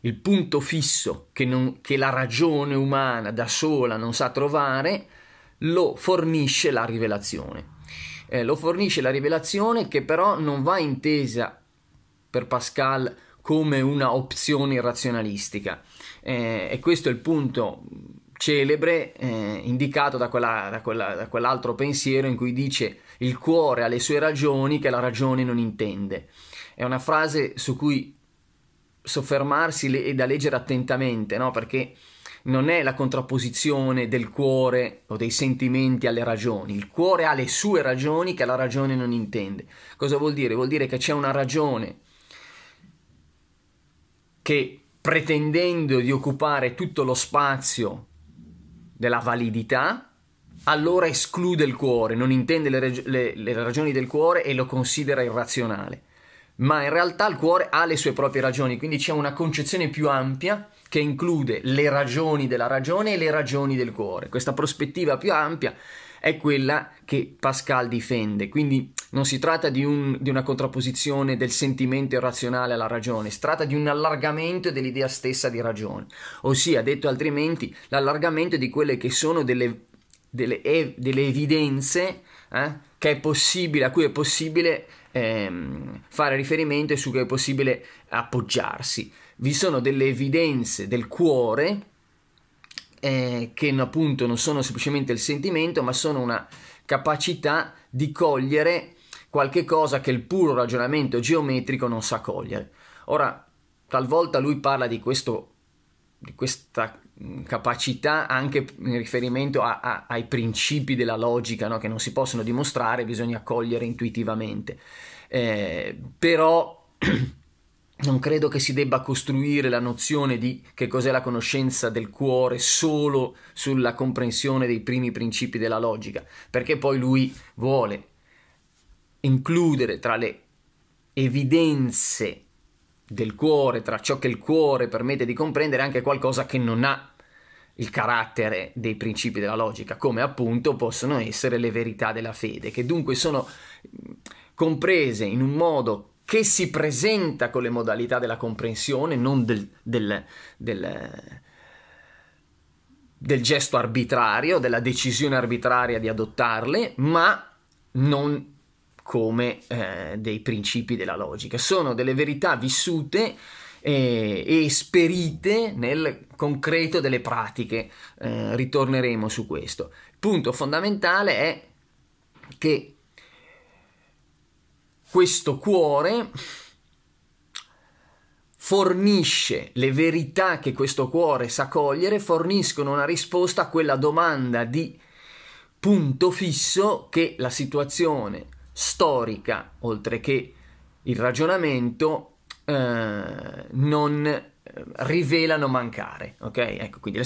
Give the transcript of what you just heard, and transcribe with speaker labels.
Speaker 1: il punto fisso che, non, che la ragione umana da sola non sa trovare, lo fornisce la rivelazione. Eh, lo fornisce la rivelazione che però non va intesa per Pascal come una opzione razionalistica. Eh, e questo è il punto celebre eh, indicato da, quella, da, quella, da, quell'altro pensiero in cui dice il cuore ha le sue ragioni che la ragione non intende. È una frase su cui soffermarsi e da leggere attentamente, no? Perché non è la contrapposizione del cuore o dei sentimenti alle ragioni. Il cuore ha le sue ragioni che la ragione non intende. Cosa vuol dire? Vuol dire che c'è una ragione che pretendendo di occupare tutto lo spazio della validità, allora esclude il cuore, non intende le, le, le ragioni del cuore e lo considera irrazionale ma in realtà il cuore ha le sue proprie ragioni, quindi c'è una concezione più ampia che include le ragioni della ragione e le ragioni del cuore. Questa prospettiva più ampia è quella che Pascal difende, quindi non si tratta di, un, di una contrapposizione del sentimento irrazionale alla ragione, si tratta di un allargamento dell'idea stessa di ragione, ossia, detto altrimenti, l'allargamento di quelle che sono delle, delle, delle evidenze eh, è possibile, a cui è possibile ehm, fare riferimento e su cui è possibile appoggiarsi. Vi sono delle evidenze del cuore eh, che appunto non sono semplicemente il sentimento, ma sono una capacità di cogliere qualche cosa che il puro ragionamento geometrico non sa cogliere. Ora, talvolta lui parla di questo questa mm, capacità anche in riferimento a, a, ai principi della logica no? che non si possono dimostrare, bisogna cogliere intuitivamente. Eh, però non credo che si debba costruire la nozione di che cos'è la conoscenza del cuore solo sulla comprensione dei primi principi della logica, perché poi lui vuole includere tra le evidenze del cuore, tra ciò che il cuore permette di comprendere anche qualcosa che non ha il carattere dei principi della logica, come appunto possono essere le verità della fede, che dunque sono mm, comprese in un modo che si presenta con le modalità della comprensione, non del, del, del, del gesto arbitrario, della decisione arbitraria di adottarle, ma non come eh, dei principi della logica. Sono delle verità vissute eh, e esperite nel concreto delle pratiche. Eh, ritorneremo su questo. Il punto fondamentale è che questo cuore fornisce le verità che questo cuore sa cogliere, forniscono una risposta a quella domanda di punto fisso che la situazione storica, oltre che il ragionamento, eh, non eh, rivelano mancare. Ok? Ecco, quindi le